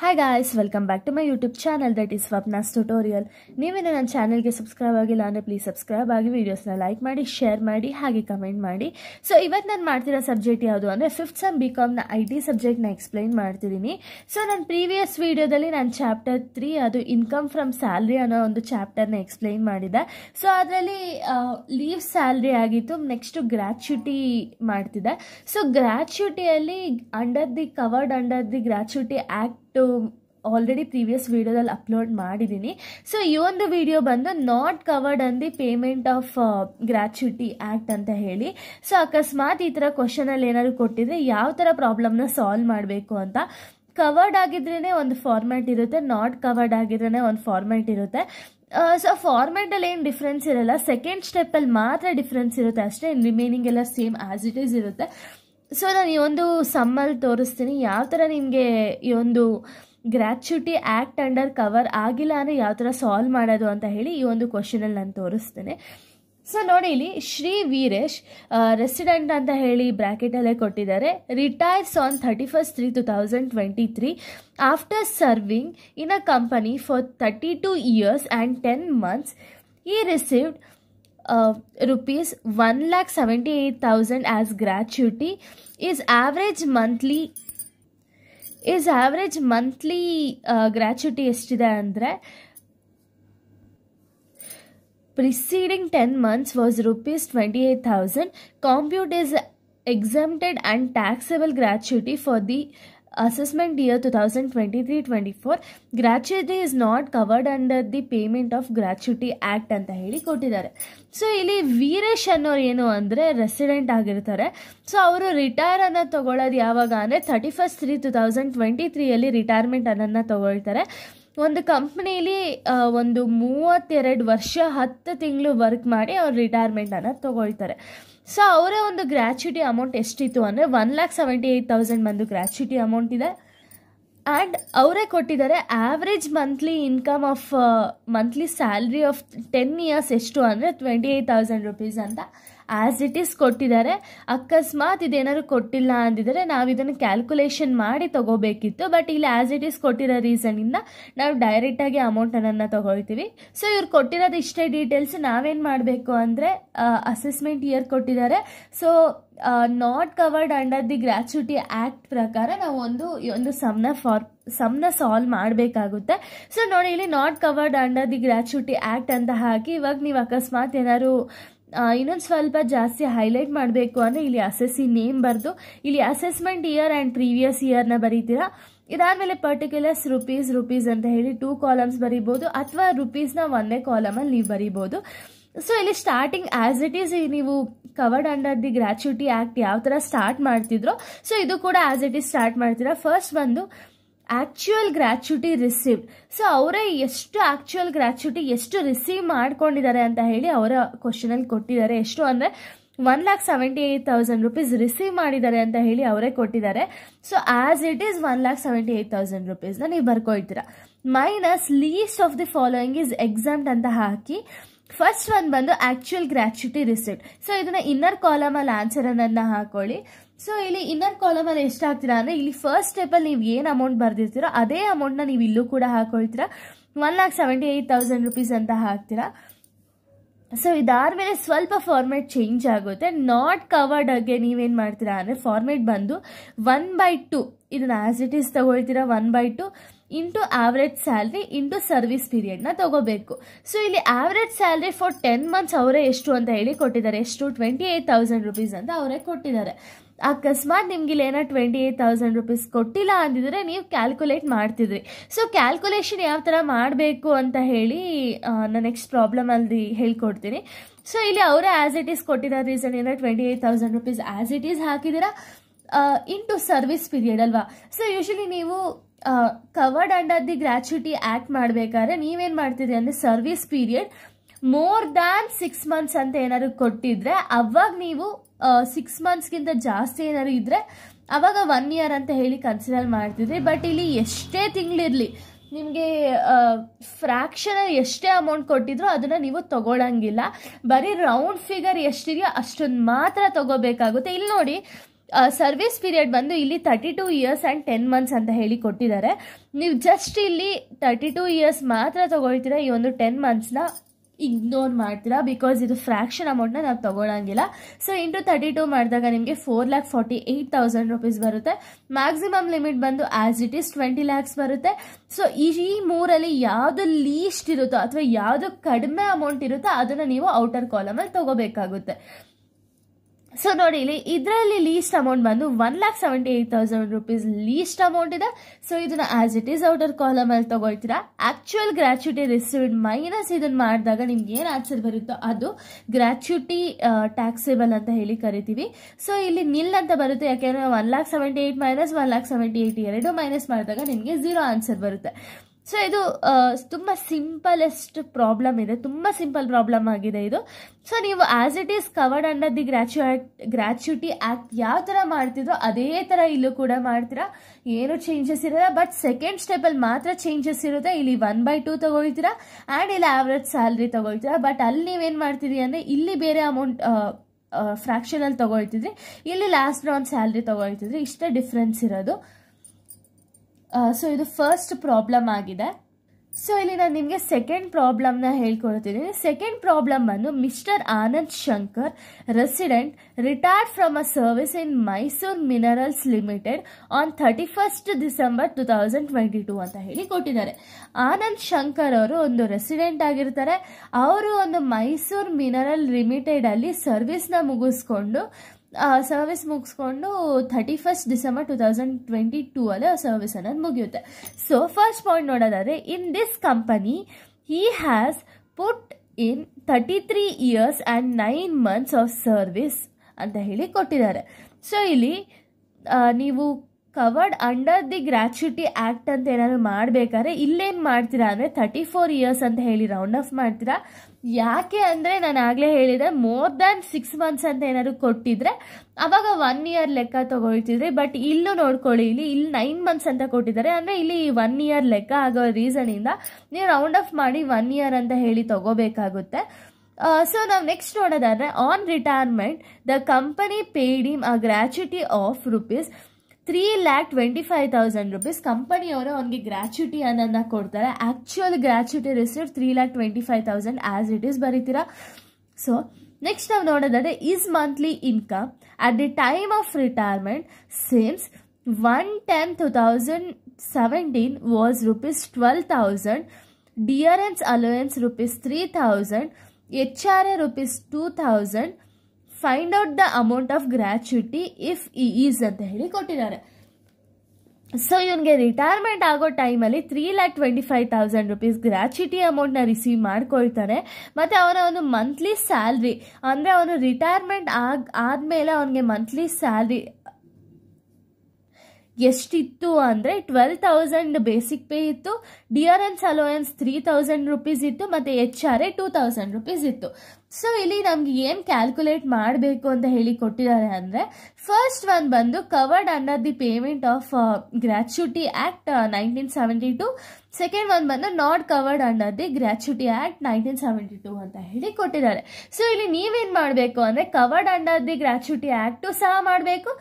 hi guys welcome back to my YouTube channel that is Swapna's tutorial ನೀವೇನು ನನ್ನ ಚಾನಲ್ಗೆ subscribe ಆಗಿಲ್ಲ ಅಂದರೆ ಪ್ಲೀಸ್ ಸಬ್ಸ್ಕ್ರೈಬ್ ಆಗಿ ವೀಡಿಯೋಸ್ನ ಲೈಕ್ ಮಾಡಿ ಶೇರ್ ಮಾಡಿ ಹಾಗೆ ಕಮೆಂಟ್ ಮಾಡಿ ಸೊ ಇವತ್ತು ನಾನು ಮಾಡ್ತಿರೋ ಸಬ್ಜೆಕ್ಟ್ ಯಾವುದು ಅಂದರೆ ಫಿಫ್ತ್ ಸಮ್ ಬಿ ಕಾಮ್ನ ಐ ಟಿ ಸಬ್ಜೆಕ್ಟ್ನ ಎಕ್ಸ್ಪ್ಲೈನ್ ಮಾಡ್ತಿದ್ದೀನಿ ಸೊ ನನ್ನ ಪ್ರೀವಿಯಸ್ ವೀಡಿಯೋದಲ್ಲಿ ನಾನು ಚಾಪ್ಟರ್ ತ್ರೀ ಅದು ಇನ್ಕಮ್ ಫ್ರಮ್ ಸ್ಯಾಲ್ರಿ ಅನ್ನೋ ಒಂದು ಚಾಪ್ಟರ್ನ ಎಕ್ಸ್ಪ್ಲೈನ್ ಮಾಡಿದ್ದೆ ಸೊ ಅದರಲ್ಲಿ ಲೀವ್ ಸ್ಯಾಲ್ರಿ ಆಗಿತ್ತು ನೆಕ್ಸ್ಟು ಗ್ರ್ಯಾಚ್ಯುಟಿ ಮಾಡ್ತಿದ್ದೆ ಸೊ ಗ್ರ್ಯಾಚ್ಯುಟಿಯಲ್ಲಿ under the covered under the gratuity act already previous ವೀಡಿಯೋದಲ್ಲಿ ಅಪ್ಲೋಡ್ ಮಾಡಿದ್ದೀನಿ ಸೊ ಈ ಒಂದು ವಿಡಿಯೋ ಬಂದು ನಾಟ್ ಕವರ್ಡ್ ಅನ್ the payment of gratuity act ಅಂತ ಹೇಳಿ ಸೊ ಅಕಸ್ಮಾತ್ ಈ ಥರ ಕ್ವಶನಲ್ಲಿ ಏನಾದರೂ ಕೊಟ್ಟಿದ್ರೆ ಯಾವ ಥರ ಪ್ರಾಬ್ಲಮ್ನ ಸಾಲ್ವ್ ಮಾಡಬೇಕು ಅಂತ ಕವರ್ಡ್ ಆಗಿದ್ರೇ ಒಂದು ಫಾರ್ಮ್ಯಾಟ್ ಇರುತ್ತೆ ನಾಟ್ ಕವರ್ಡ್ ಆಗಿದ್ರೇ ಒಂದು ಫಾರ್ಮ್ಯಾಟ್ ಇರುತ್ತೆ ಸೊ ಫಾರ್ಮ್ಯಾಟಲ್ಲಿ ಏನು ಡಿಫ್ರೆನ್ಸ್ ಇರಲ್ಲ ಸೆಕೆಂಡ್ ಸ್ಟೆಪ್ಪಲ್ಲಿ ಮಾತ್ರ ಡಿಫ್ರೆನ್ಸ್ ಇರುತ್ತೆ ಅಷ್ಟೇ ರಿಮೇನಿಂಗ್ ಎಲ್ಲ ಸೇಮ್ ಆ್ಯಸ್ ಇಟ್ ಈಸ್ ಇರುತ್ತೆ ಸೊ ನಾನು ಈ ಒಂದು ಸಮ್ಮಲ್ಲಿ ತೋರಿಸ್ತೀನಿ ಯಾವ ಥರ ನಿಮಗೆ ಈ ಒಂದು ಗ್ರ್ಯಾಚ್ಯುಟಿ ಆ್ಯಕ್ಟ್ ಅಂಡರ್ ಕವರ್ ಆಗಿಲ್ಲ ಅಂದರೆ ಯಾವ ಥರ ಸಾಲ್ವ್ ಮಾಡೋದು ಅಂತ ಹೇಳಿ ಈ ಒಂದು ಕ್ವಶನಲ್ಲಿ ನಾನು ತೋರಿಸ್ತೇನೆ ಸೊ ನೋಡಿ ಇಲ್ಲಿ ಶ್ರೀ ವೀರೇಶ್ ರೆಸಿಡೆಂಟ್ ಅಂತ ಹೇಳಿ ಬ್ರ್ಯಾಕೆಟಲ್ಲೇ ಕೊಟ್ಟಿದ್ದಾರೆ retires on thirty first three two thousand twenty three after serving in a company for thirty two years and ten months he received uh, rupees 1,78,000 as gratuity is average monthly is average monthly uh, gratuity ಎಷ್ಟಿದೆ ಅಂದರೆ preceding 10 months was rupees 28000 compute is exempted and taxable gratuity for the assessment two twenty three twenty four gratuity is not covered under the payment of gratuity act ಅಂತ ಹೇಳಿ ಕೊಟ್ಟಿದ್ದಾರೆ so ಇಲ್ಲಿ ವೀರೇಶ್ ಅನ್ನೋರು ಏನು ಅಂದರೆ resident ಆಗಿರ್ತಾರೆ ಸೊ ಅವರು retire ಅನ್ನು ತಗೊಳ್ಳೋದು ಯಾವಾಗ ಅಂದರೆ thirty first three two thousand twenty ತ್ರೀಯಲ್ಲಿ ರಿಟೈರ್ಮೆಂಟ್ ಅನ್ನನ್ನು ತಗೊಳ್ತಾರೆ ಒಂದು ಕಂಪ್ನೀಲಿ ಒಂದು ಮೂವತ್ತೆರಡು ವರ್ಷ ಹತ್ತು ತಿಂಗಳು ವರ್ಕ್ ಮಾಡಿ ಅವ್ರು ರಿಟೈರ್ಮೆಂಟನ್ನು ತಗೊಳ್ತಾರೆ ಸೊ ಅವರ ಒಂದು ಗ್ರ್ಯಾಚ್ಯುಟಿ ಅಮೌಂಟ್ ಎಷ್ಟಿತ್ತು ಅಂದರೆ one lakh seventy eight thousand ಬಂದು ಗ್ರ್ಯಾಚ್ಯುಟಿ ಅಮೌಂಟ್ ಇದೆ ಆ್ಯಂಡ್ ಅವರೇ ಕೊಟ್ಟಿದ್ದಾರೆ average monthly income of monthly salary of ten years ಎಷ್ಟು ಅಂದರೆ ಟ್ವೆಂಟಿ ಏಯ್ಟ್ ತೌಸಂಡ್ ರುಪೀಸ್ ಅಂತ ಆ್ಯಸ್ ಇಟ್ ಈಸ್ ಕೊಟ್ಟಿದ್ದಾರೆ ಅಕಸ್ಮಾತ್ ಇದೇನಾದ್ರು ಕೊಟ್ಟಿಲ್ಲ ಅಂದಿದ್ರೆ ನಾವು ಇದನ್ನು ಕ್ಯಾಲ್ಕುಲೇಷನ್ ಮಾಡಿ ತಗೋಬೇಕಿತ್ತು ಬಟ್ ಇಲ್ಲಿ ಆ್ಯಸ್ ಇಟ್ ಈಸ್ ಕೊಟ್ಟಿರೋ ರೀಸನಿಂದ ನಾವು ಡೈರೆಕ್ಟಾಗಿ ಅಮೌಂಟನ್ನು ತಗೊಳ್ತೀವಿ ಸೊ ಇವ್ರು ಕೊಟ್ಟಿರೋದು ಇಷ್ಟೇ ಡೀಟೇಲ್ಸ್ ನಾವೇನು ಮಾಡಬೇಕು ಅಂದರೆ ಅಸೆಸ್ಮೆಂಟ್ ಇಯರ್ ಕೊಟ್ಟಿದ್ದಾರೆ so not covered under the gratuity act ಪ್ರಕಾರ ನಾವು ಒಂದು ಒಂದು ಸಮ್ನ ಫಾರ್ ಸಮ್ನ ಸಾಲ್ವ್ ಮಾಡಬೇಕಾಗುತ್ತೆ ಸೊ ನೋಡಿ ಇಲ್ಲಿ not covered under the gratuity act ಅಂತ ಹಾಕಿ ಇವಾಗ ನೀವು ಅಕಸ್ಮಾತ್ ಏನಾದ್ರು ಇನ್ನೊಂದು ಸ್ವಲ್ಪ ಜಾಸ್ತಿ ಹೈಲೈಟ್ ಮಾಡಬೇಕು ಅಂದರೆ ಇಲ್ಲಿ ಸಿ ನೇಮ್ ಬರೆದು ಇಲ್ಲಿ ಅಸೆಸ್ಮೆಂಟ್ ಇಯರ್ ಆ್ಯಂಡ್ ಪ್ರೀವಿಯಸ್ ಇಯರ್ನ ಬರೀತೀರಾ ಇದಾದಮೇಲೆ ಪರ್ಟಿಕ್ಯುಲರ್ಸ್ ರುಪೀಸ್ ರುಪೀಸ್ ಅಂತ ಹೇಳಿ ಟೂ ಕಾಲಮ್ಸ್ ಬರಿಬೋದು ಅಥವಾ ರುಪೀಸ್ನ ಒಂದೇ ಕಾಲಮಲ್ಲಿ ನೀವು ಬರಿಬೋದು ಸೊ ಇಲ್ಲಿ ಸ್ಟಾರ್ಟಿಂಗ್ ಆ್ಯಸ್ ಇಟ್ ಈಸ್ ನೀವು covered under the gratuity act ಯಾವ ಥರ ಸ್ಟಾರ್ಟ್ ಮಾಡ್ತಿದ್ರು ಸೊ ಇದು ಕೂಡ ಆ್ಯಸ್ ಇಟ್ ಈಸ್ ಸ್ಟಾರ್ಟ್ ಮಾಡ್ತೀರಾ ಫಸ್ಟ್ ಬಂದು ಆ್ಯಕ್ಚುಯಲ್ ಗ್ರಾಚ್ಯುಟಿ ರಿಸೀವ್ ಸೊ ಅವರೇ ಎಷ್ಟು ಆ್ಯಕ್ಚುಯಲ್ ಗ್ರಾಚ್ಯುಟಿ ಎಷ್ಟು ರಿಸೀವ್ ಮಾಡ್ಕೊಂಡಿದ್ದಾರೆ ಅಂತ ಹೇಳಿ ಅವರ ಕ್ವಶನಲ್ಲಿ ಕೊಟ್ಟಿದ್ದಾರೆ ಎಷ್ಟು ಅಂದರೆ one lakh seventy eight thousand rupees receive ಮಾಡಿದ್ದಾರೆ ಅಂತ ಹೇಳಿ ಅವರೇ ಕೊಟ್ಟಿದ್ದಾರೆ so as it is one lakh seventy eight thousand ರುಪೀಸ್ನ ನೀವು ಬರ್ಕೊಳ್ತೀರಾ minus least of the following is exempted ಅಂತ ಹಾಕಿ ಫಸ್ಟ್ ಒಂದು ಬಂದು ಆಕ್ಚುಯಲ್ ಗ್ರಾಚ್ಯುಟಿ ರಿಸಿಪ್ಟ್ ಸೊ ಇದನ್ನ ಇನ್ನರ್ ಕಾಲಮಲ್ಲಿ ಆನ್ಸರ್ ಅನ್ನ ಹಾಕೊಳ್ಳಿ ಸೊ ಇಲ್ಲಿ ಇನ್ನರ್ ಕಾಲಮಲ್ಲಿ ಎಷ್ಟಾಗ್ತೀರಾ ಅಂದ್ರೆ ಇಲ್ಲಿ ಫಸ್ಟ್ ಅಲ್ಲಿ ನೀವು ಏನು ಅಮೌಂಟ್ ಬರ್ದಿರ್ತೀರೋ ಅದೇ ನ ನೀವು ಇಲ್ಲೂ ಕೂಡ ಹಾಕೊಳ್ತೀರಾ one lakh seventy eight thousand rupees ಅಂತ ಹಾಕ್ತೀರಾ ಸೊ ಇದಾದ್ಮೇಲೆ ಸ್ವಲ್ಪ ಫಾರ್ಮೇಟ್ ಚೇಂಜ್ ಆಗುತ್ತೆ ನಾಟ್ ಕವರ್ಡ್ ಅಗೆ ನೀವೇನು ಮಾಡ್ತೀರಾ ಅಂದರೆ ಫಾರ್ಮೇಟ್ ಬಂದು ಒನ್ ಬೈ ಟು ಇದನ್ನ ಆ್ಯಸ್ ಇಟ್ ಈಸ್ ತಗೊಳ್ತೀರಾ one by two into average salary into service ಪೀರಿಯಡ್ನ ತಗೋಬೇಕು ಸೊ ಇಲ್ಲಿ average salary for ten months ಅವರೇ ಎಷ್ಟು ಅಂತ ಹೇಳಿ ಕೊಟ್ಟಿದ್ದಾರೆ ಎಷ್ಟು ಟ್ವೆಂಟಿ ಏಯ್ಟ್ ತೌಸಂಡ್ ರುಪೀಸ್ ಅಂತ ಅವರೇ ಕೊಟ್ಟಿದ್ದಾರೆ ಅಕಸ್ಮಾತ್ ನಿಮ್ಗೆ ಏನೋ ಟ್ವೆಂಟಿ ಏಯ್ಟ್ ತೌಸಂಡ್ ರುಪೀಸ್ ಕೊಟ್ಟಿಲ್ಲ ಅಂದಿದ್ರೆ ನೀವು ಕ್ಯಾಲ್ಕುಲೇಟ್ ಮಾಡ್ತಿದ್ರಿ ಸೊ ಕ್ಯಾಲ್ಕುಲೇಷನ್ ಯಾವ ಥರ ಮಾಡಬೇಕು ಅಂತ ಹೇಳಿ ನಾನು ನೆಕ್ಸ್ಟ್ ಪ್ರಾಬ್ಲಮ್ ಅಲ್ಲಿ ಹೇಳ್ಕೊಡ್ತೀನಿ ಸೊ ಇಲ್ಲಿ ಅವರೇ ಆ್ಯಸ್ ಇಟ್ ಈಸ್ ಕೊಟ್ಟಿರೋ ರೀಸನ್ ಏನೋ twenty eight thousand rupees as it is ಹಾಕಿದ್ದೀರಾ ಇಂಟು ಸರ್ವಿಸ್ ಪೀರಿಯಡ್ ಅಲ್ವಾ ಸೊ ಯೂಶಲಿ ನೀವು covered under the gratuity act ಮಾಡಬೇಕಾದ್ರೆ ನೀವೇನ್ ಮಾಡ್ತಿದ್ರಿ ಅಂದರೆ service period more than six months ಅಂತ ಏನಾದ್ರು ಕೊಟ್ಟಿದ್ರೆ ಅವಾಗ ನೀವು ಸಿಕ್ಸ್ ಮಂತ್ಸ್ಗಿಂತ ಜಾಸ್ತಿ ಏನಾದ್ರು ಇದ್ರೆ ಅವಾಗ ಒನ್ ಇಯರ್ ಅಂತ ಹೇಳಿ ಕನ್ಸಿಡರ್ ಮಾಡ್ತಿದ್ರಿ ಬಟ್ ಇಲ್ಲಿ ಎಷ್ಟೇ ತಿಂಗಳಿರಲಿ ನಿಮಗೆ ಫ್ರ್ಯಾಕ್ಷನ್ ಎಷ್ಟೇ ಅಮೌಂಟ್ ಕೊಟ್ಟಿದ್ರು ಅದನ್ನ ನೀವು ತಗೊಳಂಗಿಲ್ಲ ಬರೀ ರೌಂಡ್ ಫಿಗರ್ ಎಷ್ಟಿದೆಯೋ ಅಷ್ಟೊಂದು ಮಾತ್ರ ತಗೋಬೇಕಾಗುತ್ತೆ ಇಲ್ಲಿ ನೋಡಿ ಸರ್ವಿಸ್ ಪೀರಿಯಡ್ ಬಂದು ಇಲ್ಲಿ thirty two years and ten months ಅಂತ ಹೇಳಿ ಕೊಟ್ಟಿದ್ದಾರೆ ನೀವು ಜಸ್ಟ್ ಇಲ್ಲಿ ತರ್ಟಿ ಟು ಇಯರ್ಸ್ ಮಾತ್ರ ತೊಗೊಳ್ತೀರಾ ಈ ಒಂದು ಟೆನ್ ಮಂತ್ಸ್ನ ಇಗ್ನೋರ್ ಮಾಡ್ತೀರಾ ಬಿಕಾಸ್ ಇದು ಫ್ರ್ಯಾಕ್ಷನ್ ಅಮೌಂಟ್ನ ನಾವು ತೊಗೊಳಂಗಿಲ್ಲ ಸೊ ಇಂಟು ತರ್ಟಿ ಟು ಮಾಡಿದಾಗ ನಿಮಗೆ four lakh forty eight thousand rupees ಬರುತ್ತೆ ಮ್ಯಾಕ್ಸಿಮಮ್ ಲಿಮಿಟ್ ಬಂದು as it is twenty lakhs ಬರುತ್ತೆ ಸೊ ಈ ಮೂರಲ್ಲಿ ಯಾವುದು ಲೀಸ್ಟ್ ಇರುತ್ತೋ ಅಥವಾ ಯಾವುದು ಕಡಿಮೆ ಅಮೌಂಟ್ ಇರುತ್ತೋ ಅದನ್ನು ನೀವು ಔಟರ್ ಕಾಲಮಲ್ಲಿ ತೊಗೋಬೇಕಾಗುತ್ತೆ ಸೊ ನೋಡಿ ಇಲ್ಲಿ ಇದರಲ್ಲಿ ಲೀಸ್ಟ್ ಅಮೌಂಟ್ ಬಂದು one lakh seventy eight thousand rupees least amount ಇದೆ ಸೊ ಇದನ್ನ as it is outer column ಅಲ್ಲಿ ತಗೊಳ್ತೀರಾ ಆಕ್ಚುಯಲ್ ಗ್ರಾಚ್ಯುಟಿ ರಿಸೀವ್ಡ್ ಮೈನಸ್ ಇದನ್ನ ಮಾಡಿದಾಗ ನಿಮ್ಗೆ ಏನು ಆನ್ಸರ್ ಬರುತ್ತೋ ಅದು ಗ್ರಾಚ್ಯುಟಿ ಟ್ಯಾಕ್ಸೇಬಲ್ ಅಂತ ಹೇಳಿ ಕರಿತೀವಿ ಸೊ ಇಲ್ಲಿ ನಿಲ್ ಅಂತ ಬರುತ್ತೆ ಯಾಕೆಂದ್ರೆ one lakh seventy eight minus one lakh seventy eight ಎರಡು ಮೈನಸ್ ಮಾಡಿದಾಗ ನಿಮಗೆ ಝೀರೋ ಆನ್ಸರ್ ಬರುತ್ತೆ ಸೊ ಇದು ತುಂಬ ಸಿಂಪಲೆಸ್ಟ್ ಪ್ರಾಬ್ಲಮ್ ಇದೆ ತುಂಬ ಸಿಂಪಲ್ ಪ್ರಾಬ್ಲಮ್ ಆಗಿದೆ ಇದು ಸೊ ನೀವು as it is covered under the gratu gratuity act ಯಾವ ಥರ ಮಾಡ್ತಿದ್ರೋ ಅದೇ ಥರ ಇಲ್ಲೂ ಕೂಡ ಮಾಡ್ತೀರಾ ಏನು ಚೇಂಜಸ್ ಇರಲ್ಲ ಬಟ್ ಸೆಕೆಂಡ್ ಸ್ಟೆಪಲ್ಲಿ ಮಾತ್ರ ಚೇಂಜಸ್ ಇರುತ್ತೆ ಇಲ್ಲಿ ಒನ್ ಬೈ ಟೂ ತೊಗೊಳ್ತೀರಾ ಆ್ಯಂಡ್ ಇಲ್ಲಿ ಆವ್ರೇಜ್ ಸ್ಯಾಲ್ರಿ ತೊಗೊಳ್ತೀರಾ ಬಟ್ ಅಲ್ಲಿ ನೀವೇನು ಮಾಡ್ತೀರಿ ಅಂದರೆ ಇಲ್ಲಿ ಬೇರೆ ಅಮೌಂಟ್ ಫ್ರ್ಯಾಕ್ಷನಲ್ಲಿ ತೊಗೊಳ್ತಿದ್ರಿ ಇಲ್ಲಿ ಲಾಸ್ಟ್ ರೌಂಡ್ ಸ್ಯಾಲ್ರಿ ತೊಗೊಳ್ತಿದ್ರಿ ಇಷ್ಟೇ ಡಿಫ್ರೆನ್ಸ್ ಇರೋದು ಸೊ ಇದು ಫಸ್ಟ್ ಪ್ರಾಬ್ಲಮ್ ಆಗಿದೆ ಸೊ ಇಲ್ಲಿ ನಾನು ನಿಮಗೆ ಸೆಕೆಂಡ್ ಪ್ರಾಬ್ಲಮ್ನ ಹೇಳ್ಕೊಡ್ತಿದ್ದೀನಿ ಸೆಕೆಂಡ್ ಪ್ರಾಬ್ಲಮ್ ಅನ್ನು mister Anand Shankar resident retired from a service in Mysore minerals limited on thirty first December two thousand twenty two ಅಂತ ಹೇಳಿ ಕೊಟ್ಟಿದ್ದಾರೆ ಆನಂದ್ ಶಂಕರ್ ಅವರು ಒಂದು ರೆಸಿಡೆಂಟ್ ಆಗಿರ್ತಾರೆ ಅವರು ಒಂದು ಮೈಸೂರು ಮಿನರಲ್ ಲಿಮಿಟೆಡಲ್ಲಿ ಸರ್ವಿಸ್ನ ಮುಗಿಸ್ಕೊಂಡು ಸರ್ವಿಸ್ ಮುಗಿಸ್ಕೊಂಡು thirty first December two thousand twenty two ಅಲ್ಲಿ ಆ ಸರ್ವಿಸ್ ಅನ್ನೋದು ಮುಗಿಯುತ್ತೆ ಸೊ ಫಸ್ಟ್ ಪಾಯಿಂಟ್ ನೋಡೋದಾದ್ರೆ in this company he has put in thirty three years and nine months of service ಅಂತ ಹೇಳಿ ಕೊಟ್ಟಿದ್ದಾರೆ ಸೊ ಇಲ್ಲಿ ನೀವು covered under the gratuity act ಅಂತ ಏನಾದ್ರು ಮಾಡಬೇಕಾದ್ರೆ ಇಲ್ಲೇನು ಮಾಡ್ತೀರಾ ಅಂದರೆ ತರ್ಟಿ ಫೋರ್ ಇಯರ್ಸ್ ಅಂತ ಹೇಳಿ ರೌಂಡ್ ಆಫ್ ಮಾಡ್ತೀರಾ ಯಾಕೆ ಅಂದರೆ ನಾನು ಆಗಲೇ ಹೇಳಿದೆ ಮೋರ್ ದ್ಯಾನ್ ಸಿಕ್ಸ್ ಮಂತ್ಸ್ ಅಂತ ಏನಾದ್ರು ಕೊಟ್ಟಿದ್ರೆ ಅವಾಗ ಒನ್ ಇಯರ್ ಲೆಕ್ಕ ತಗೊಳ್ತಿದ್ರೆ ಬಟ್ ಇಲ್ಲೂ ನೋಡ್ಕೊಳ್ಳಿ ಇಲ್ಲಿ ಇಲ್ಲಿ ನೈನ್ ಮಂತ್ಸ್ ಅಂತ ಕೊಟ್ಟಿದ್ದಾರೆ ಅಂದರೆ ಇಲ್ಲಿ ಒನ್ ಇಯರ್ ಲೆಕ್ಕ ಆಗೋ ಇಂದ ನೀವು ರೌಂಡ್ ಆಫ್ ಮಾಡಿ ಒನ್ ಇಯರ್ ಅಂತ ಹೇಳಿ ತಗೋಬೇಕಾಗುತ್ತೆ ಸೊ ನಾವು ನೆಕ್ಸ್ಟ್ ನೋಡೋದಾದ್ರೆ on retirement the company paid him a gratuity of rupees three lakh twenty five thousand rupees ಕಂಪನಿಯವರು ಅವನಿಗೆ ಗ್ರ್ಯಾಚ್ಯುಟಿ ಅನ್ನೋದನ್ನ ಕೊಡ್ತಾರೆ actual gratuity receive three lakh twenty five thousand as it is ಬರೀತೀರಾ ಸೊ ನೆಕ್ಸ್ಟ್ ನಾವು ನೋಡೋದಾದರೆ his monthly income at the time of retirement since one ten two thousand seventeen was rupees twelve thousand dearness allowance rupees three thousand H R A rupees two thousand find out the amount of gratuity if ಇ is ಅಂತ ಹೇಳಿ ಕೊಟ್ಟಿದ್ದಾರೆ so ಇವನಿಗೆ retirement ಆಗೋ ಟೈಮಲ್ಲಿ three lakh twenty five thousand rupees gratuity ಅಮೌಂಟ್ನ receive ಮಾಡ್ಕೊಳ್ತಾರೆ ಮತ್ತು ಅವರ ಒಂದು ಮಂತ್ಲಿ ಸ್ಯಾಲ್ರಿ ಅಂದರೆ ಅವನು ರಿಟೈರ್ಮೆಂಟ್ ಆಗ ಆದಮೇಲೆ ಅವನಿಗೆ ಮಂತ್ಲಿ ಸ್ಯಾಲ್ರಿ ಎಷ್ಟಿತ್ತು ಅಂದರೆ ಟ್ವೆಲ್ ತೌಸಂಡ್ ಬೇಸಿಕ್ ಪೇ ಇತ್ತು dearness allowance three thousand rupees ಇತ್ತು ಮತ್ತು H R A two thousand rupees ಇತ್ತು ಸೊ ಇಲ್ಲಿ ನಮ್ಗೆ ಏನು ಕ್ಯಾಲ್ಕುಲೇಟ್ ಮಾಡಬೇಕು ಅಂತ ಹೇಳಿ ಕೊಟ್ಟಿದ್ದಾರೆ ಅಂದ್ರೆ ಫಸ್ಟ್ ಒನ್ ಬಂದು covered under the payment of gratuity act nineteen seventy two second one ಬಂದು not covered under the gratuity act nineteen seventy two ಅಂತ ಹೇಳಿ ಕೊಟ್ಟಿದ್ದಾರೆ ಸೊ ಇಲ್ಲಿ ನೀವೇನ್ ಮಾಡಬೇಕು ಅಂದ್ರೆ covered under the gratuity act ಸಹ ಮಾಡಬೇಕು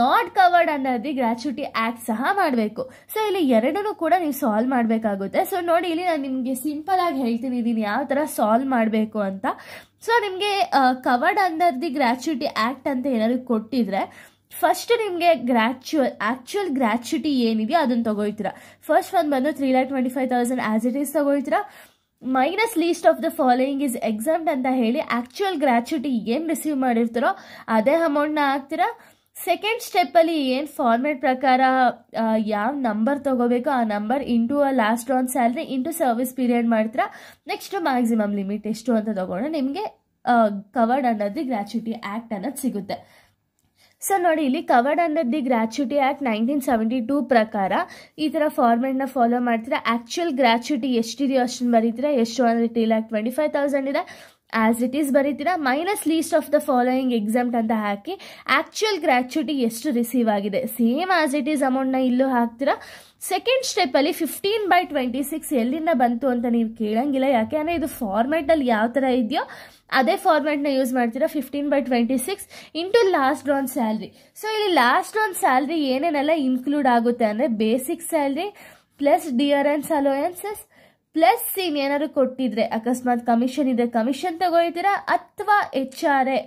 not covered under the gratuity act ಸಹ ಮಾಡಬೇಕು ಸೊ ಇಲ್ಲಿ ಎರಡನ್ನೂ ಕೂಡ ನೀವು ಸಾಲ್ವ್ ಮಾಡಬೇಕಾಗುತ್ತೆ ಸೊ ನೋಡಿ ಇಲ್ಲಿ ನಾನು ನಿಮಗೆ ಸಿಂಪಲ್ ಆಗಿ ಹೇಳ್ತೀನಿ ಯಾವ ಥರ ಸಾಲ್ವ್ ಮಾಡಬೇಕು ಅಂತ ಸೊ ನಿಮಗೆ covered under the gratuity act ಅಂತ ಏನಾದ್ರು ಕೊಟ್ಟಿದ್ರೆ ಫಸ್ಟ್ ನಿಮಗೆ ಗ್ರಾಚ್ಯುಯಲ್ ಆ್ಯಕ್ಚುಯಲ್ ಗ್ರಾಚ್ಯುಟಿ ಏನಿದೆಯೋ ಅದನ್ನು ತೊಗೊಳ್ತೀರಾ ಫಸ್ಟ್ ಒಂದು ಬಂದು three lakh twenty five thousand as it is ತೊಗೊಳ್ತೀರಾ minus least of the following is exempt ಅಂತ ಹೇಳಿ ಆ್ಯಕ್ಚುಯಲ್ ಗ್ರಾಚ್ಯುಟಿ ಏನು ರಿಸೀವ್ ಮಾಡಿರ್ತಾರೋ ಅದೇ ಅಮೌಂಟ್ನ ಹಾಕ್ತೀರಾ ಸೆಕೆಂಡ್ ಸ್ಟೆಪ್ಪಲ್ಲಿ ಏನು ಫಾರ್ಮೆಟ್ ಪ್ರಕಾರ ಯಾವ ನಂಬರ್ ತಗೋಬೇಕು ಆ number into last on salary into service period ಮಾಡ್ತೀರಾ ನೆಕ್ಸ್ಟ್ ಮ್ಯಾಕ್ಸಿಮಮ್ ಲಿಮಿಟ್ ಎಷ್ಟು ಅಂತ ತೊಗೊಂಡ್ರೆ ನಿಮಗೆ ಕವರ್ಡ್ ಅಂಡರ್ ದಿ ಆ್ಯಕ್ಟ್ ಅನ್ನೋದು ಸಿಗುತ್ತೆ ಸೊ ನೋಡಿ ಇಲ್ಲಿ covered under the gratuity act nineteen seventy two ಪ್ರಕಾರ ಈ ಥರ ಫಾರ್ಮೆಟ್ನ ಫಾಲೋ ಮಾಡ್ತೀರಾ ಆ್ಯಕ್ಚುಯಲ್ ಗ್ರಾಚ್ಯುಟಿ ಎಷ್ಟಿದೆಯೋ ಅಷ್ಟನ್ನು ಬರೀತೀರಾ ಎಷ್ಟು ಅಂದರೆ two lakh twenty five thousand ಇದೆ ಆ್ಯಸ್ ಇಟ್ ಈಸ್ ಬರೀತೀರಾ minus least of the following exempt ಅಂತ ಹಾಕಿ ಆ್ಯಕ್ಚುಯಲ್ ಗ್ರ್ಯಾಚ್ಯುಟಿ ಎಷ್ಟು ರಿಸೀವ್ ಆಗಿದೆ ಸೇಮ್ ಆ್ಯಸ್ ಇಟ್ ಈಸ್ ಅಮೌಂಟ್ನ ಇಲ್ಲೂ ಹಾಕ್ತೀರಾ ಸೆಕೆಂಡ್ ಸ್ಟೆಪ್ಪಲ್ಲಿ ಫಿಫ್ಟೀನ್ ಬೈ ಟ್ವೆಂಟಿ ಸಿಕ್ಸ್ ಎಲ್ಲಿಂದ ಬಂತು ಅಂತ ನೀವು ಕೇಳಂಗಿಲ್ಲ ಯಾಕೆ ಅಂದರೆ ಇದು ಫಾರ್ಮ್ಯಾಟಲ್ಲಿ ಯಾವ ಥರ ಇದೆಯೋ ಅದೇ ಫಾರ್ಮ್ಯಾಟ್ನ ಯೂಸ್ ಮಾಡ್ತೀರಾ fifteen by twenty six into last on salary so ಇಲ್ಲಿ ಲಾಸ್ಟ್ ಡ್ರಾನ್ ಸ್ಯಾಲ್ರಿ ಏನೇನೆಲ್ಲ ಇನ್ಕ್ಲೂಡ್ ಆಗುತ್ತೆ ಅಂದರೆ basic salary plus dearness allowances plus ಏನಾದ್ರು ಕೊಟ್ಟಿದ್ರೆ ಅಕಸ್ಮಾತ್ ಕಮಿಷನ್ ಇದ್ರೆ ಕಮಿಷನ್ ತಗೊಳ್ತೀರಾ ಅಥವಾ ಎಚ್ ಆರ್ ಎ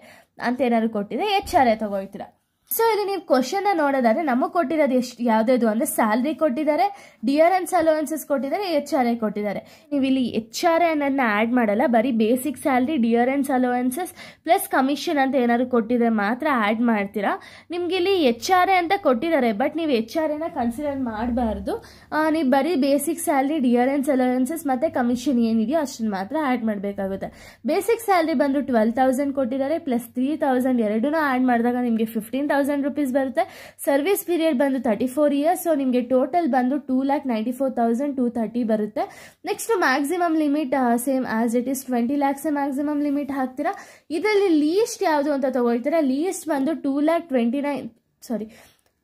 ಅಂತ ಏನಾದ್ರು ಕೊಟ್ಟಿದ್ರೆ ಎಚ್ ಆರ್ ಎ ತಗೊಳ್ತೀರಾ ಸೊ ಇಲ್ಲಿ ನೀವು ಕ್ವಶನ್ನ ನೋಡೋದಾದ್ರೆ ನಮಗೆ ಕೊಟ್ಟಿರೋದು ಎಷ್ಟು ಯಾವುದೇದು ಅಂದರೆ ಸ್ಯಾಲ್ರಿ ಕೊಟ್ಟಿದ್ದಾರೆ ಡಿಯರೆನ್ಸ್ ಅಲೋವೆನ್ಸಸ್ ಕೊಟ್ಟಿದ್ದಾರೆ ಎಚ್ ಆರ್ ಐ ಕೊಟ್ಟಿದ್ದಾರೆ ನೀವು ಇಲ್ಲಿ ಎಚ್ ಆರ್ ಐ ಅನ್ನೋದನ್ನ ಆ್ಯಡ್ ಮಾಡಲ್ಲ ಬರೀ basic salary dearness allowances plus commission ಅಂತ ಏನಾದ್ರು ಕೊಟ್ಟಿದ್ರೆ ಮಾತ್ರ ಆ್ಯಡ್ ಮಾಡ್ತೀರಾ ನಿಮ್ಗೆ ಇಲ್ಲಿ ಎಚ್ ಆರ್ ಐ ಅಂತ ಕೊಟ್ಟಿದ್ದಾರೆ ಬಟ್ ನೀವು ಎಚ್ ಆರ್ ಐನ ಕನ್ಸಿಡರ್ ಮಾಡಬಾರ್ದು ನೀವು ಬರೀ ಬೇಸಿಕ್ ಸ್ಯಾಲ್ರಿ ಡಿಯರೆನ್ಸ್ ಅಲೋವೆನ್ಸಸ್ ಮತ್ತು ಕಮಿಷನ್ ಏನಿದೆಯೋ ಅಷ್ಟನ್ನು ಮಾತ್ರ ಆ್ಯಡ್ ಮಾಡಬೇಕಾಗುತ್ತೆ ಬೇಸಿಕ್ ಸ್ಯಾಲ್ರಿ ಬಂದು ಟ್ವೆಲ್ ತೌಸಂಡ್ ಕೊಟ್ಟಿದ್ದಾರೆ ಪ್ಲಸ್ ತ್ರೀ ತೌಸಂಡ್ ಎರಡೂ ಆ್ಯಡ್ ಮಾಡಿದಾಗ ನಿಮಗೆ ಫಿಫ್ಟೀನ್ ತೌಸಂಡ್ ತೌಸಂಡ್ ರುಪೀಸ್ ಬರುತ್ತೆ ಸರ್ವಿಸ್ ಪೀರಿಯಡ್ ಬಂದು ತರ್ಟಿ ಫೋರ್ ಇಯರ್ಸ್ ಸೊ ನಿಮಗೆ ಟೋಟಲ್ ಬಂದು two lakh ninety four thousand two thirty ಬರುತ್ತೆ next maximum limit same as it is twenty lakhs maximum limit ಹಾಕ್ತೀರಾ ಇದರಲ್ಲಿ ಲೀಸ್ಟ್ ಯಾವುದು ಅಂತ ತಗೊಳ್ತೀರಾ ಲೀಸ್ಟ್ ಬಂದು two lakh twenty nine sorry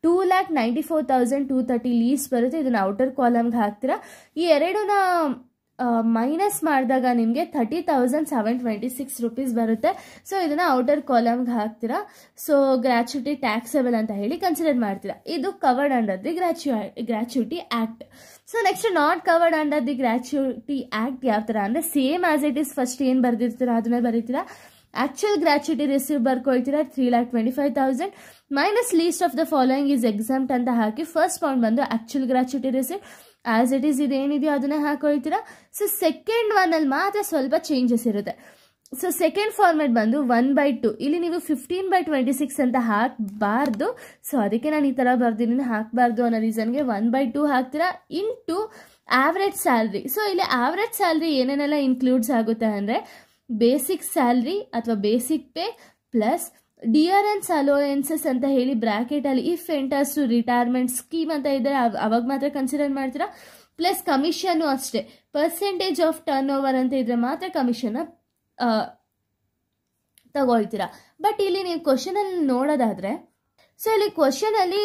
two lakh ninety four thousand two thirty least ಬರುತ್ತೆ ಇದನ್ನ ಔಟರ್ ಕಾಲಮ್ಗೆ ಹಾಕ್ತೀರಾ ಈ ಎರಡನ್ನ ಮೈನಸ್ ಮಾಡಿದಾಗ ನಿಮಗೆ thirty thousand seven twenty six rupees ಬರುತ್ತೆ ಸೊ ಇದನ್ನು ಔಟರ್ ಕಾಲಮ್ಗೆ ಹಾಕ್ತೀರಾ ಸೊ ಗ್ರ್ಯಾಚ್ಯುಟಿ ಟ್ಯಾಕ್ಸೆಬಲ್ ಅಂತ ಹೇಳಿ ಕನ್ಸಿಡರ್ ಮಾಡ್ತೀರಾ ಇದು covered under the gratuity gratuity act so next not covered under the gratuity act ಯಾವ ಥರ ಅಂದರೆ same as it is first ಏನು ಬರೆದಿರ್ತೀರಾ ಅದನ್ನೇ ಬರೀತೀರಾ ಆ್ಯಕ್ಚುಯಲ್ ಗ್ರ್ಯಾಚ್ಯುಟಿ ರಿಸೀವ್ ಬರ್ಕೊಳ್ತೀರಾ three lakh twenty five thousand minus least of the following is exempt ಅಂತ ಹಾಕಿ ಫಸ್ಟ್ ಪಾಯಿಂಟ್ ಬಂದು actual gratuity receive as it is ಇದೇನಿದೆಯೋ ಅದನ್ನೇ ಹಾಕೊಳ್ತೀರಾ ಸೊ ಸೆಕೆಂಡ್ ಒನಲ್ಲಿ ಮಾತ್ರ ಸ್ವಲ್ಪ ಚೇಂಜಸ್ ಇರುತ್ತೆ ಸೊ ಸೆಕೆಂಡ್ ಫಾರ್ಮೆಟ್ ಬಂದು ಒನ್ ಬೈ ಟು ಇಲ್ಲಿ ನೀವು ಫಿಫ್ಟೀನ್ ಬೈ ಟ್ವೆಂಟಿ ಸಿಕ್ಸ್ ಅಂತ ಹಾಕಬಾರ್ದು ಸೊ ಅದಕ್ಕೆ ನಾನು ಈ ಥರ ಬರ್ದಿದ್ದೀನಿ ಹಾಕಬಾರ್ದು ಅನ್ನೋ ರೀಸನ್ಗೆ ಒನ್ ಬೈ ಟು ಹಾಕ್ತೀರಾ in to average salary so ಇಲ್ಲಿ ಆವ್ರೇಜ್ ಸ್ಯಾಲ್ರಿ ಏನೇನೆಲ್ಲ ಇನ್ಕ್ಲೂಡ್ಸ್ ಆಗುತ್ತೆ ಅಂದರೆ ಬೇಸಿಕ್ ಸ್ಯಾಲ್ರಿ ಅಥವಾ basic pay plus dearness allowances ಅಂತ ಹೇಳಿ ಬ್ರ್ಯಾಕೆಟಲ್ಲಿ ಇಫ್ ಎಂಟರ್ಸ್ ರಿಟೈರ್ಮೆಂಟ್ ಸ್ಕೀಮ್ ಅಂತ ಇದ್ದರೆ ಅವಾಗ ಮಾತ್ರ ಕನ್ಸಿಡರ್ ಮಾಡ್ತೀರಾ ಪ್ಲಸ್ ಕಮಿಷನ್ನು ಅಷ್ಟೇ ಪರ್ಸೆಂಟೇಜ್ ಆಫ್ ಟರ್ನ್ ಓವರ್ ಅಂತ ಇದ್ರೆ ಮಾತ್ರ ಕಮಿಷನ್ನ ತಗೊಳ್ತೀರಾ ಬಟ್ ಇಲ್ಲಿ ನೀವು ಕ್ವಶನಲ್ಲಿ ನೋಡೋದಾದರೆ ಸೊ ಇಲ್ಲಿ ಅಲ್ಲಿ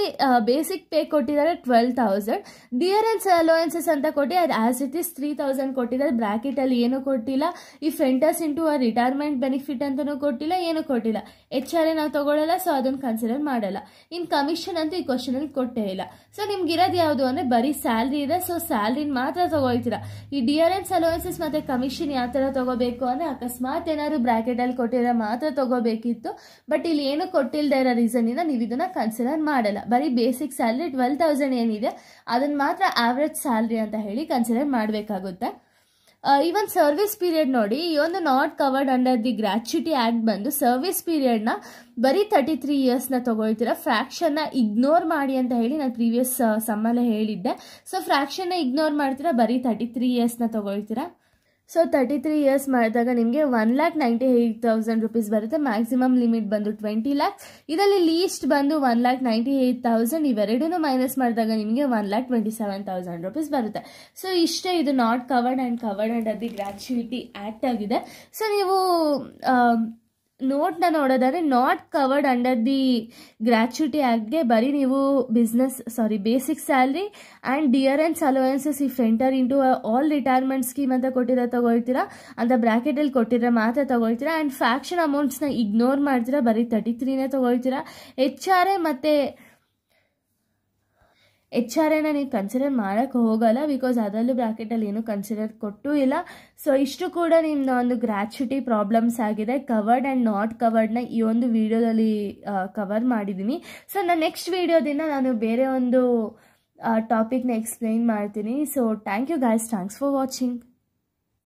ಬೇಸಿಕ್ ಪೇ ಕೊಟ್ಟಿದ್ದಾರೆ ಟ್ವೆಲ್ ತೌಸಂಡ್ ಡಿಯರೆನ್ಸ್ ಅಲೋಯನ್ಸಸ್ ಅಂತ ಕೊಟ್ಟು ಅದು as it is three thousand ಕೊಟ್ಟಿದ್ದಾರೆ ಬ್ರ್ಯಾಕೆಟಲ್ಲಿ ಏನೂ ಕೊಟ್ಟಿಲ್ಲ if enters into a retirement benefit ಅಂತಲೂ ಕೊಟ್ಟಿಲ್ಲ ಏನೂ ಕೊಟ್ಟಿಲ್ಲ ಎಚ್ ಆರ್ ಎ ನಾವು ತಗೊಳ್ಳಲ್ಲ ಸೊ ಅದನ್ನು ಕನ್ಸಿಡರ್ ಮಾಡಲ್ಲ ಇನ್ ಕಮಿಷನ್ ಅಂತ ಈ ಅಲ್ಲಿ ಕೊಟ್ಟೇ ಇಲ್ಲ ಸೊ ನಿಮ್ಗೆ ಇರೋದು ಯಾವುದು ಅಂದರೆ ಬರೀ ಸ್ಯಾಲ್ರಿ ಇದೆ ಸೊ ಸ್ಯಾಲ್ರಿನ ಮಾತ್ರ ತೊಗೊಳ್ತೀರಾ ಈ ಡಿಯರೆನ್ಸ್ ಅಲೋಯನ್ಸಸ್ ಮತ್ತೆ ಕಮಿಷನ್ ಯಾವ ಥರ ತಗೋಬೇಕು ಅಂದರೆ ಅಕಸ್ಮಾತ್ ಏನಾದ್ರು ಬ್ರ್ಯಾಕೆಟಲ್ಲಿ ಕೊಟ್ಟಿರೋ ಮಾತ್ರ ತಗೋಬೇಕಿತ್ತು ಬಟ್ ಇಲ್ಲಿ ಏನು ಕೊಟ್ಟಿಲ್ಲದೆ ಇರೋ ರೀಸನಿಂದ ನೀವು ಇದನ್ನು ನ ಕನ್ಸಿಡರ್ ಮಾಡಲ್ಲ ಬರೀ ಬೇಸಿಕ್ ಸ್ಯಾಲ್ರಿ ಟ್ವೆಲ್ ತೌಸಂಡ್ ಏನಿದೆ ಅದನ್ನು ಮಾತ್ರ ಆವ್ರೇಜ್ ಸ್ಯಾಲ್ರಿ ಅಂತ ಹೇಳಿ ಕನ್ಸಿಡರ್ ಮಾಡಬೇಕಾಗುತ್ತೆ ಈವನ್ ಸರ್ವಿಸ್ ಪೀರಿಯಡ್ ನೋಡಿ ಈ ಒಂದು not covered under the gratuity act ಬಂದು ಸರ್ವಿಸ್ ಪೀರಿಯಡ್ನ ಬರೀ ತರ್ಟಿ ತ್ರೀ ಇಯರ್ಸ್ನ ಫ್ರಾಕ್ಷನ್ ಫ್ರ್ಯಾಕ್ಷನ್ನ ಇಗ್ನೋರ್ ಮಾಡಿ ಅಂತ ಹೇಳಿ ನಾನು ಪ್ರೀವಿಯಸ್ ಸಮ್ಮಲ್ಲೇ ಹೇಳಿದ್ದೆ ಸೊ ಫ್ರ್ಯಾಕ್ಷನ್ನ ಇಗ್ನೋರ್ ಮಾಡ್ತೀರಾ ಬರೀ ತರ್ಟಿ ತ್ರೀ ನ ತಗೊಳ್ತೀರಾ ಸೊ ತರ್ಟಿ ತ್ರೀ ಇಯರ್ಸ್ ಮಾಡಿದಾಗ ನಿಮಗೆ one lakh ninety eight thousand rupees ಬರುತ್ತೆ ಮ್ಯಾಕ್ಸಿಮಮ್ ಲಿಮಿಟ್ ಬಂದು ಟ್ವೆಂಟಿ ಲ್ಯಾಕ್ಸ್ ಇದರಲ್ಲಿ ಲೀಸ್ಟ್ ಬಂದು one lakh ninety eight thousand ಇವೆರಡೂ ಮೈನಸ್ ಮಾಡಿದಾಗ ನಿಮಗೆ one lakh twenty seven thousand rupees ಬರುತ್ತೆ ಸೊ ಇಷ್ಟೇ ಇದು not covered and covered and the gratuity act ಆಗಿದೆ ಸೊ ನೀವು ನೋಟ್ನ ನೋಡೋದಾದ್ರೆ ನಾಟ್ ಕವರ್ಡ್ ಅಂಡರ್ ದಿ ಗ್ರ್ಯಾಚ್ಯುಟಿ ಆ್ಯಕ್ಟ್ಗೆ ಬರೀ ನೀವು business sorry basic salary and dearness allowances if enter into all retirement scheme ಅಂತ ಕೊಟ್ಟಿರೋ ತೊಗೊಳ್ತೀರಾ ಅಂತ ಬ್ರ್ಯಾಕೆಟಲ್ಲಿ ಕೊಟ್ಟಿರೋ ಮಾತ್ರ ತೊಗೊಳ್ತೀರಾ ಆ್ಯಂಡ್ ಫ್ಯಾಕ್ಷನ್ ಅಮೌಂಟ್ಸ್ನ ಇಗ್ನೋರ್ ಮಾಡ್ತೀರಾ ಬರೀ ತರ್ಟಿ ತ್ರೀನೇ ತೊಗೊಳ್ತೀರಾ ಎಚ್ ಆರ್ ಎ ಮತ್ತು ಎಚ್ ಆರ್ ಎನ ನೀವು ಕನ್ಸಿಡರ್ ಮಾಡೋಕ್ಕೆ ಹೋಗಲ್ಲ ಬಿಕಾಸ್ ಅದರಲ್ಲೂ ಬ್ರಾಕೆಟಲ್ಲಿ ಏನು ಕನ್ಸಿಡರ್ ಕೊಟ್ಟು ಇಲ್ಲ ಸೊ ಇಷ್ಟು ಕೂಡ ನಿಮ್ಮ ಒಂದು ಗ್ರ್ಯಾಚ್ಯುಟಿ ಪ್ರಾಬ್ಲಮ್ಸ್ ಆಗಿದೆ ಕವರ್ಡ್ ಆ್ಯಂಡ್ ನಾಟ್ ಕವರ್ಡ್ನ ಈ ಒಂದು ವಿಡಿಯೋದಲ್ಲಿ ಕವರ್ ಮಾಡಿದ್ದೀನಿ ಸೊ ನಾನು ನೆಕ್ಸ್ಟ್ ವಿಡಿಯೋದಿಂದ ನಾನು ಬೇರೆ ಒಂದು ಟಾಪಿಕ್ನ ಎಕ್ಸ್ಪ್ಲೈನ್ ಮಾಡ್ತೀನಿ so thank you guys thanks for watching